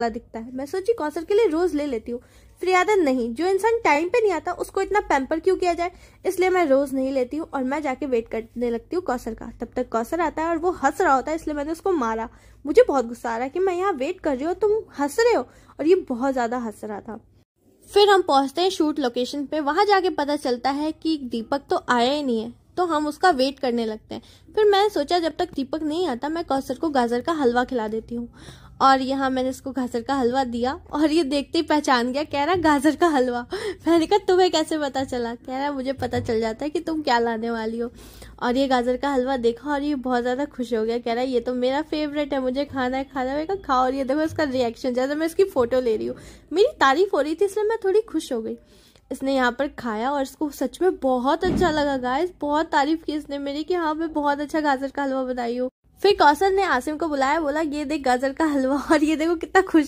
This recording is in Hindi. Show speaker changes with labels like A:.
A: वाला दिखता है मैं सोची कॉन्सर्ट के लिए रोज ले लेती हूँ फिर याद नहीं जो इंसान टाइम पे नहीं आता उसको इतना पैम्पर क्यों किया जाए इसलिए मैं रोज नहीं लेती हूँ और मैं जाके वेट करने लगती हूँ कौसर का तब तक कौसर आता है और वो हंस रहा होता है इसलिए मैंने उसको मारा मुझे बहुत गुस्सा आ रहा है कि मैं यहाँ वेट कर रही हूँ तुम हंस रहे हो और ये बहुत ज्यादा हंस रहा था फिर हम पहुंचते हैं शूट लोकेशन पे वहां जाके पता चलता है कि दीपक तो आया ही नहीं है तो हम उसका वेट करने लगते हैं फिर मैंने सोचा जब तक दीपक नहीं आता मैं कौसर को गाजर का हलवा खिला देती हूँ और यहाँ मैंने इसको गाजर का हलवा दिया और ये देखते ही पहचान गया कह रहा गाजर का हलवा मैंने कहा तुम्हें कैसे पता चला कह रहा मुझे पता चल जाता है कि तुम क्या लाने वाली हो और ये गाजर का हलवा देखा और ये बहुत ज़्यादा खुश हो गया कह रहा ये तो मेरा फेवरेट है मुझे खाना है खाना है खाओ और ये देखो इसका रिएक्शन जैसे मैं इसकी फ़ोटो ले रही हूँ मेरी तारीफ हो रही थी इसलिए मैं थोड़ी खुश हो गई इसने यहाँ पर खाया और इसको सच में बहुत अच्छा लगा गाइस बहुत तारीफ की इसने मेरी कि हाँ मैं बहुत अच्छा गाजर का हलवा बनाई हूँ फिर कौशल ने आसिम को बुलाया बोला ये देख गाजर का हलवा और ये देखो कितना खुश